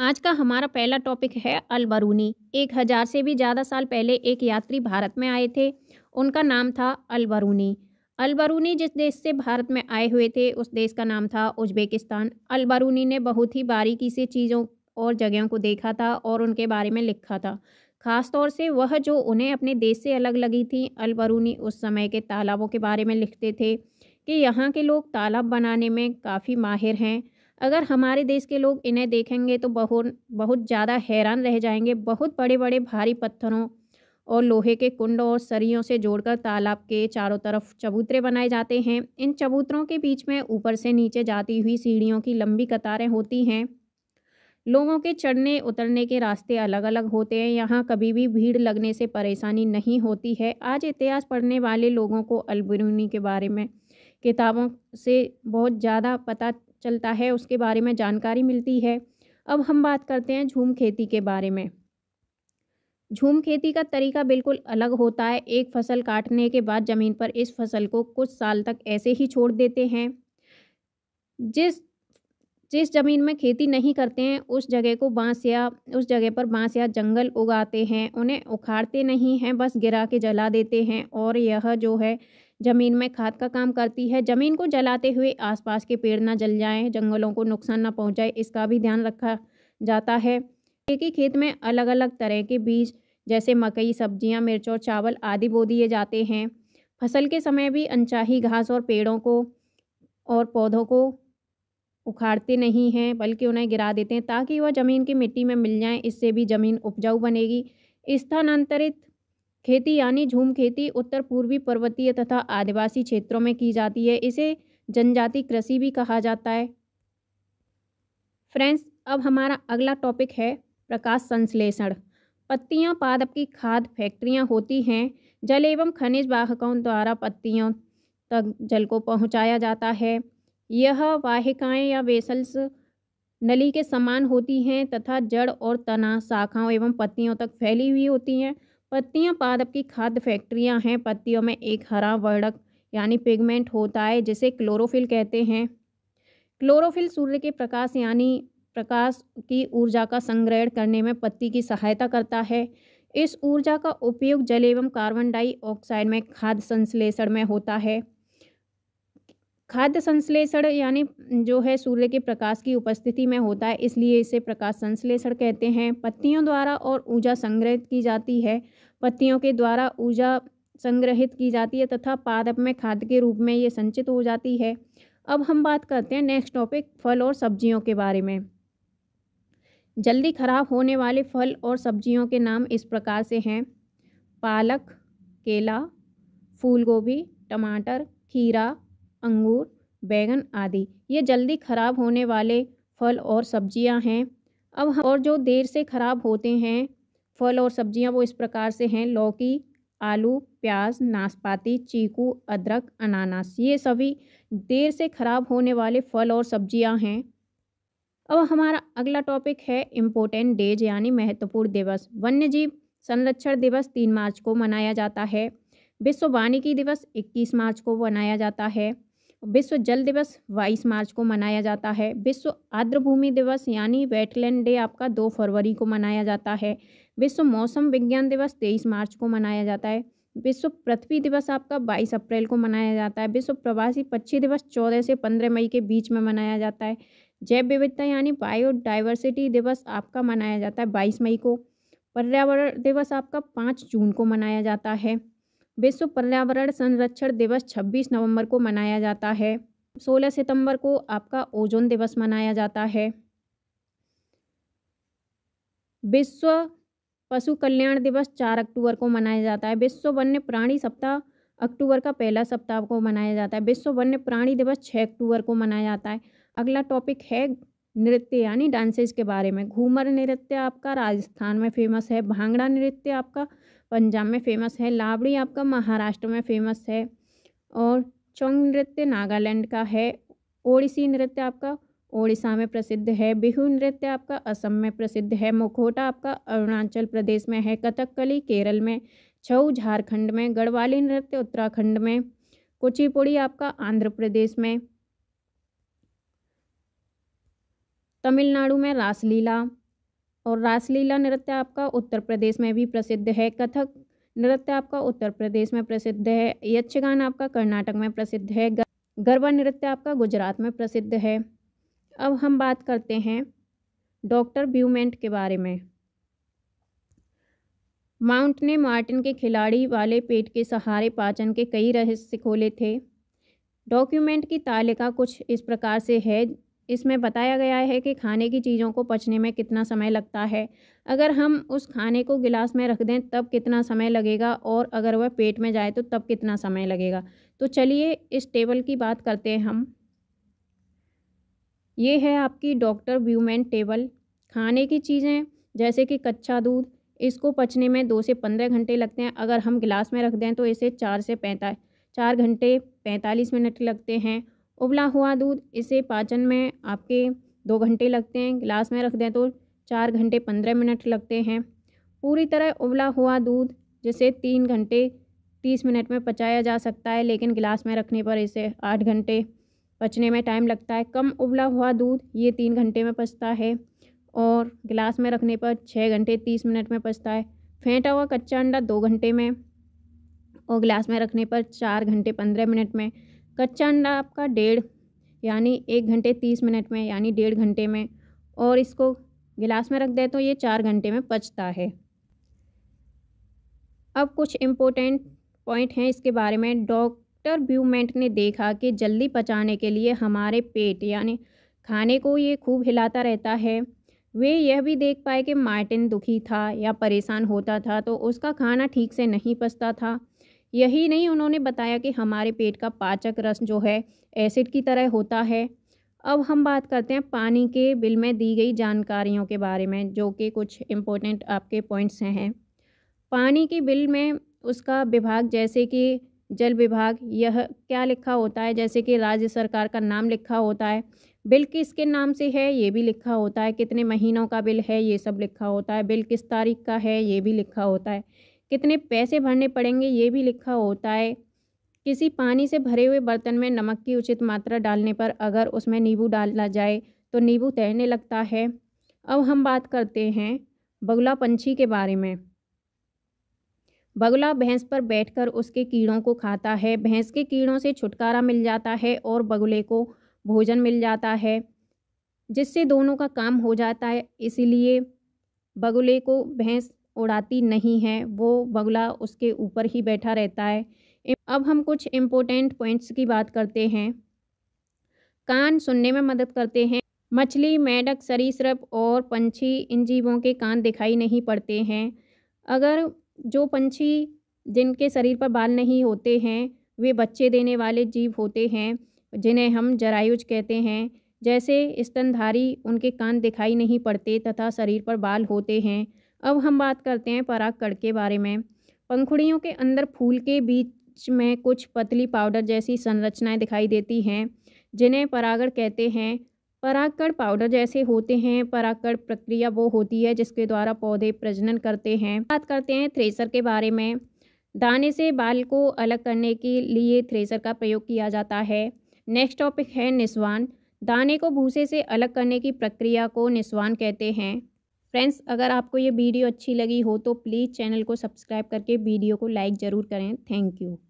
आज का हमारा पहला टॉपिक है अलबरूनी एक हज़ार से भी ज़्यादा साल पहले एक यात्री भारत में आए थे उनका नाम था अलबरूनी अलबरूनी जिस देश से भारत में आए हुए थे उस देश का नाम था उज्बेकिस्तान अलबरूनी ने बहुत ही बारीकी से चीज़ों और जगहों को देखा था और उनके बारे में लिखा था ख़ास तौर से वह जो उन्हें अपने देश से अलग लगी थी अलबरूनी उस समय के तालाबों के बारे में लिखते थे कि यहाँ के लोग तालाब बनाने में काफ़ी माहिर हैं अगर हमारे देश के लोग इन्हें देखेंगे तो बहुत बहुत ज़्यादा हैरान रह जाएंगे बहुत बड़े बड़े भारी पत्थरों और लोहे के कुंडों और सरियों से जोड़कर तालाब के चारों तरफ चबूतरे बनाए जाते हैं इन चबूतरों के बीच में ऊपर से नीचे जाती हुई सीढ़ियों की लंबी कतारें होती हैं लोगों के चढ़ने उतरने के रास्ते अलग अलग होते हैं यहाँ कभी भी भीड़ लगने से परेशानी नहीं होती है आज इतिहास पढ़ने वाले लोगों को अलबरूनी के बारे में किताबों से बहुत ज़्यादा पता चलता है उसके बारे में जानकारी मिलती है अब हम बात करते हैं झूम खेती के बारे में झूम खेती का तरीका बिल्कुल अलग होता है एक फसल काटने के बाद ज़मीन पर इस फसल को कुछ साल तक ऐसे ही छोड़ देते हैं जिस जिस ज़मीन में खेती नहीं करते हैं उस जगह को बांस या उस जगह पर बांस या जंगल उगाते हैं उन्हें उखाड़ते नहीं हैं बस गिरा के जला देते हैं और यह जो है ज़मीन में खाद का काम करती है ज़मीन को जलाते हुए आसपास के पेड़ ना जल जाएं जंगलों को नुकसान न पहुंचाए इसका भी ध्यान रखा जाता है एक ही खेत में अलग अलग तरह के बीज जैसे मकई सब्जियां मिर्च और चावल आदि बो दिए जाते हैं फसल के समय भी अनचाही घास और पेड़ों को और पौधों को उखाड़ते नहीं हैं बल्कि उन्हें गिरा देते हैं ताकि वह ज़मीन की मिट्टी में मिल जाएँ इससे भी ज़मीन उपजाऊ बनेगी स्थानांतरित खेती यानी झूम खेती उत्तर पूर्वी पर्वतीय तथा आदिवासी क्षेत्रों में की जाती है इसे जनजाति कृषि भी कहा जाता है फ्रेंड्स अब हमारा अगला टॉपिक है प्रकाश संश्लेषण पत्तियां पादप की खाद फैक्ट्रियां होती हैं जल एवं खनिज वाहकों द्वारा पत्तियों तक जल को पहुंचाया जाता है यह वाहिकाएं या वेसल्स नली के समान होती हैं तथा जड़ और तना शाखाओं एवं पत्तियों तक फैली हुई होती हैं पत्तियाँ पादप की खाद्य फैक्ट्रियाँ हैं पत्तियों में एक हरा वर्णक यानी पिगमेंट होता है जिसे क्लोरोफिल कहते हैं क्लोरोफिल सूर्य के प्रकाश यानी प्रकाश की ऊर्जा का संग्रहण करने में पत्ती की सहायता करता है इस ऊर्जा का उपयोग जल एवं कार्बन डाइऑक्साइड में खाद्य संश्लेषण में होता है खाद्य संश्लेषण यानी जो है सूर्य के प्रकाश की उपस्थिति में होता है इसलिए इसे प्रकाश संश्लेषण कहते हैं पत्तियों द्वारा और ऊर्जा संग्रहित की जाती है पत्तियों के द्वारा ऊर्जा संग्रहित की जाती है तथा पादप में खाद के रूप में ये संचित हो जाती है अब हम बात करते हैं नेक्स्ट टॉपिक फल और सब्जियों के बारे में जल्दी खराब होने वाले फल और सब्जियों के नाम इस प्रकार से हैं पालक केला फूलगोभी टमाटर खीरा अंगूर बैंगन आदि ये जल्दी खराब होने वाले फल और सब्जियां हैं अब हम और जो देर से खराब होते हैं फल और सब्जियां वो इस प्रकार से हैं लौकी आलू प्याज नाशपाती चीकू अदरक अनानास ये सभी देर से खराब होने वाले फल और सब्जियां हैं अब हमारा अगला टॉपिक है इम्पोर्टेंट डेज यानी महत्वपूर्ण दिवस वन्य जीव संरक्षण दिवस तीन मार्च को मनाया जाता है विश्व वानिकी दिवस इक्कीस मार्च को मनाया जाता है विश्व जल दिवस 22 मार्च को मनाया जाता है विश्व आर्द्र भूमि दिवस यानी वेटलैंड डे आपका 2 फरवरी को मनाया जाता है विश्व मौसम विज्ञान दिवस 23 मार्च को मनाया जाता है विश्व पृथ्वी दिवस आपका 22 अप्रैल को मनाया जाता है विश्व प्रवासी पक्षी दिवस 14 से 15 मई के बीच में मनाया जाता है जैव विविधता यानी बायोडाइवर्सिटी दिवस आपका मनाया जाता है बाईस मई को पर्यावरण दिवस आपका पाँच जून को मनाया जाता है विश्व पर्यावरण संरक्षण दिवस 26 नवंबर को मनाया जाता है 16 सितंबर को आपका ओजोन दिवस मनाया जाता है विश्व पशु कल्याण दिवस 4 अक्टूबर को मनाया जाता है विश्व वन्य प्राणी सप्ताह अक्टूबर का पहला सप्ताह को मनाया जाता है विश्व वन्य प्राणी दिवस 6 अक्टूबर को मनाया जाता है अगला टॉपिक है नृत्य यानी डांसेज के बारे में घूमर नृत्य आपका राजस्थान में फेमस है भांगड़ा नृत्य आपका पंजाब में फेमस है लावड़ी आपका महाराष्ट्र में फेमस है और चौंग नृत्य नागालैंड का है ओडिसी नृत्य आपका ओडिशा में प्रसिद्ध है बिहू नृत्य आपका असम में प्रसिद्ध है मुखोटा आपका अरुणाचल प्रदेश में है कथकली केरल में छऊ झारखंड में गढ़वाली नृत्य उत्तराखंड में कुचिपुड़ी आपका आंध्र प्रदेश में तमिलनाडु में रासलीला और रासलीला नृत्य आपका उत्तर प्रदेश में भी प्रसिद्ध है कथक नृत्य आपका उत्तर प्रदेश में प्रसिद्ध है यक्षगान आपका कर्नाटक में प्रसिद्ध है गरबा नृत्य आपका गुजरात में प्रसिद्ध है अब हम बात करते हैं डॉक्टर ब्यूमेंट के बारे में माउंट ने मार्टिन के खिलाड़ी वाले पेट के सहारे पाचन के कई रहस्य खोले थे डॉक्यूमेंट की तालिका कुछ इस प्रकार से है इसमें बताया गया है कि खाने की चीज़ों को पचने में कितना समय लगता है अगर हम उस खाने को गिलास में रख दें तब कितना समय लगेगा और अगर वह पेट में जाए तो तब कितना समय लगेगा तो चलिए इस टेबल की बात करते हैं हम ये है आपकी डॉक्टर व्यूमैन टेबल खाने की चीज़ें जैसे कि कच्चा दूध इसको पचने में दो से पंद्रह घंटे लगते हैं अगर हम गिलास में रख दें तो इसे चार से पैंता चार घंटे पैंतालीस मिनट लगते हैं उबला हुआ दूध इसे पाचन में आपके दो घंटे लगते हैं गिलास में रख दें तो चार घंटे पंद्रह मिनट लगते हैं पूरी तरह उबला हुआ दूध जिसे तीन घंटे तीस मिनट में पचाया जा सकता है लेकिन गिलास में रखने पर इसे आठ घंटे पचने में टाइम लगता है कम उबला हुआ दूध ये तीन घंटे में पचता है और गिलास में रखने पर छः घंटे तीस मिनट में पचता है फेंटा हुआ कच्चा अंडा दो घंटे में और गिलास में रखने पर चार घंटे पंद्रह मिनट में कच्चा अंडा आपका डेढ़ यानी एक घंटे तीस मिनट में यानी डेढ़ घंटे में और इसको गिलास में रख दें तो ये चार घंटे में पचता है अब कुछ इम्पोर्टेंट पॉइंट हैं इसके बारे में डॉक्टर ब्यूमेंट ने देखा कि जल्दी पचाने के लिए हमारे पेट यानी खाने को ये खूब हिलाता रहता है वे यह भी देख पाए कि मार्टिन दुखी था या परेशान होता था तो उसका खाना ठीक से नहीं पचता था यही नहीं उन्होंने बताया कि हमारे पेट का पाचक रस जो है एसिड की तरह होता है अब हम बात करते हैं पानी के बिल में दी गई जानकारियों के बारे में जो कि कुछ इम्पोर्टेंट आपके पॉइंट्स हैं पानी के बिल में उसका विभाग जैसे कि जल विभाग यह क्या लिखा होता है जैसे कि राज्य सरकार का नाम लिखा होता है बिल किसके नाम से है ये भी लिखा होता है कितने महीनों का बिल है ये सब लिखा होता है बिल किस तारीख का है ये भी लिखा होता है कितने पैसे भरने पड़ेंगे ये भी लिखा होता है किसी पानी से भरे हुए बर्तन में नमक की उचित मात्रा डालने पर अगर उसमें नींबू डाला जाए तो नींबू तैरने लगता है अब हम बात करते हैं बगुला पंछी के बारे में बगुला भैंस पर बैठकर उसके कीड़ों को खाता है भैंस के कीड़ों से छुटकारा मिल जाता है और बगुले को भोजन मिल जाता है जिससे दोनों का काम हो जाता है इसीलिए बगुले को भैंस उड़ाती नहीं है वो बगुला उसके ऊपर ही बैठा रहता है अब हम कुछ इम्पोर्टेंट पॉइंट्स की बात करते हैं कान सुनने में मदद करते हैं मछली मेढक सरीसृप और पंछी इन जीवों के कान दिखाई नहीं पड़ते हैं अगर जो पंछी जिनके शरीर पर बाल नहीं होते हैं वे बच्चे देने वाले जीव होते हैं जिन्हें हम जरायुज कहते हैं जैसे स्तनधारी उनके कान दिखाई नहीं पड़ते तथा शरीर पर बाल होते हैं अब हम बात करते हैं परागकण के बारे में पंखुड़ियों के अंदर फूल के बीच में कुछ पतली पाउडर जैसी संरचनाएं दिखाई देती हैं जिन्हें परागण कहते हैं परागकड़ पाउडर जैसे होते हैं परागकण प्रक्रिया वो होती है जिसके द्वारा पौधे प्रजनन करते हैं बात करते हैं थ्रेसर के बारे में दाने से बाल को अलग करने के लिए थ्रेसर का प्रयोग किया जाता है नेक्स्ट टॉपिक है निस्वान दाने को भूसे से अलग करने की प्रक्रिया को निस्वान कहते हैं फ्रेंड्स अगर आपको ये वीडियो अच्छी लगी हो तो प्लीज़ चैनल को सब्सक्राइब करके वीडियो को लाइक ज़रूर करें थैंक यू